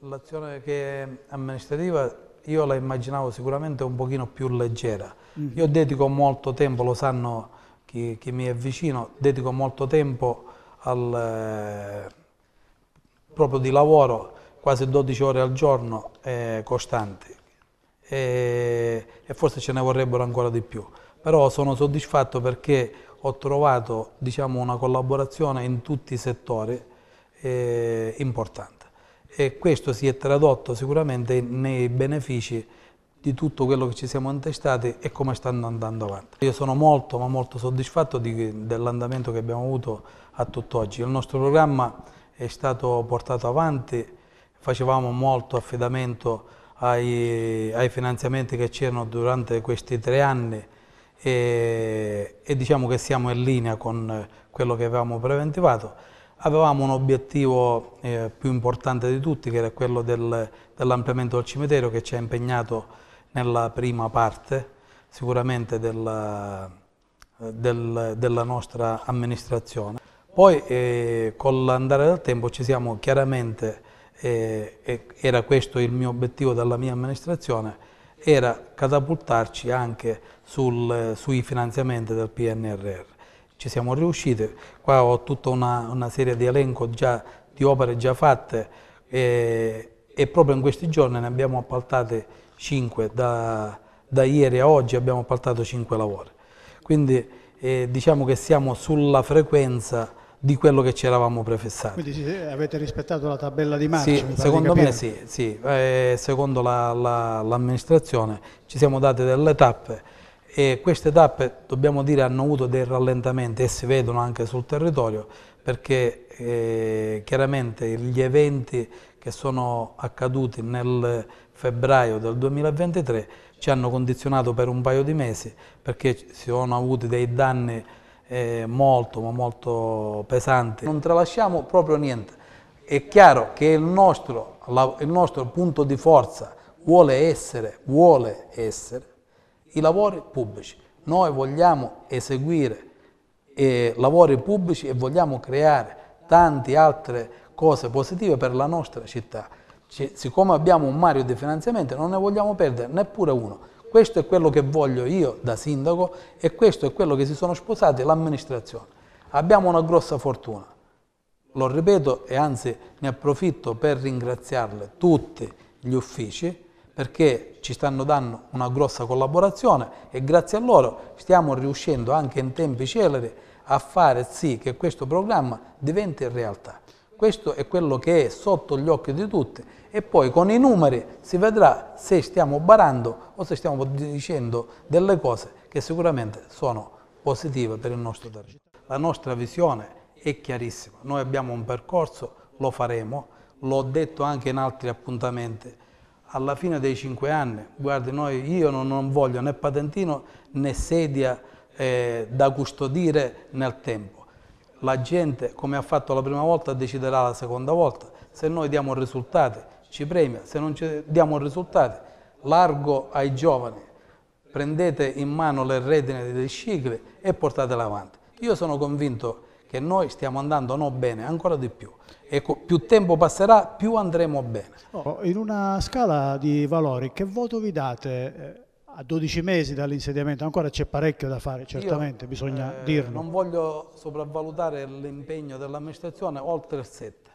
L'azione amministrativa io la immaginavo sicuramente un pochino più leggera. Mm. Io dedico molto tempo, lo sanno chi, chi mi è vicino, dedico molto tempo al, eh, proprio di lavoro, quasi 12 ore al giorno, eh, costanti. E, e forse ce ne vorrebbero ancora di più. Però sono soddisfatto perché ho trovato diciamo, una collaborazione in tutti i settori eh, importante e questo si è tradotto sicuramente nei benefici di tutto quello che ci siamo intestati e come stanno andando avanti. Io sono molto ma molto soddisfatto dell'andamento che abbiamo avuto a tutt'oggi. Il nostro programma è stato portato avanti, facevamo molto affidamento ai, ai finanziamenti che c'erano durante questi tre anni e, e diciamo che siamo in linea con quello che avevamo preventivato. Avevamo un obiettivo eh, più importante di tutti, che era quello del, dell'ampliamento del cimitero, che ci ha impegnato nella prima parte, sicuramente della, eh, del, della nostra amministrazione. Poi eh, con l'andare del tempo ci siamo chiaramente, eh, era questo il mio obiettivo della mia amministrazione, era catapultarci anche sul, eh, sui finanziamenti del PNRR ci siamo riusciti. Qua ho tutta una, una serie di elenco già, di opere già fatte e, e, proprio in questi giorni ne abbiamo appaltate 5, da, da ieri a oggi abbiamo appaltato 5 lavori. Quindi eh, diciamo che siamo sulla frequenza di quello che ci eravamo prefissati. Quindi eh, avete rispettato la tabella di marcia? Sì, secondo me sì, sì. Eh, secondo l'amministrazione la, la, ci siamo date delle tappe e queste tappe, dobbiamo dire, hanno avuto dei rallentamenti e si vedono anche sul territorio perché eh, chiaramente gli eventi che sono accaduti nel febbraio del 2023 ci hanno condizionato per un paio di mesi perché si sono avuti dei danni eh, molto ma molto pesanti. Non tralasciamo proprio niente. È chiaro che il nostro, la, il nostro punto di forza vuole essere, vuole essere i lavori pubblici. Noi vogliamo eseguire eh, lavori pubblici e vogliamo creare tante altre cose positive per la nostra città. C siccome abbiamo un Mario di finanziamenti non ne vogliamo perdere neppure uno. Questo è quello che voglio io da sindaco e questo è quello che si sono sposati l'amministrazione. Abbiamo una grossa fortuna, lo ripeto e anzi ne approfitto per ringraziarle tutti gli uffici, perché ci stanno dando una grossa collaborazione e grazie a loro stiamo riuscendo anche in tempi celeri a fare sì che questo programma diventi realtà. Questo è quello che è sotto gli occhi di tutti e poi con i numeri si vedrà se stiamo barando o se stiamo dicendo delle cose che sicuramente sono positive per il nostro territorio. La nostra visione è chiarissima, noi abbiamo un percorso, lo faremo, l'ho detto anche in altri appuntamenti, alla fine dei cinque anni, guardi, noi, io non, non, voglio né patentino né sedia eh, da custodire nel tempo. La gente, come ha fatto la prima volta, deciderà la seconda volta. Se noi diamo risultati, ci premia. Se non ci diamo risultati, largo ai giovani, prendete in mano le redine dei cicli e portatele avanti. Io sono convinto che noi stiamo andando no bene, ancora di più. Ecco, più tempo passerà, più andremo bene. Oh, in una scala di valori, che voto vi date eh, a 12 mesi dall'insediamento? Ancora c'è parecchio da fare, certamente, Io, bisogna eh, dirlo. Non voglio sopravvalutare l'impegno dell'amministrazione oltre il 7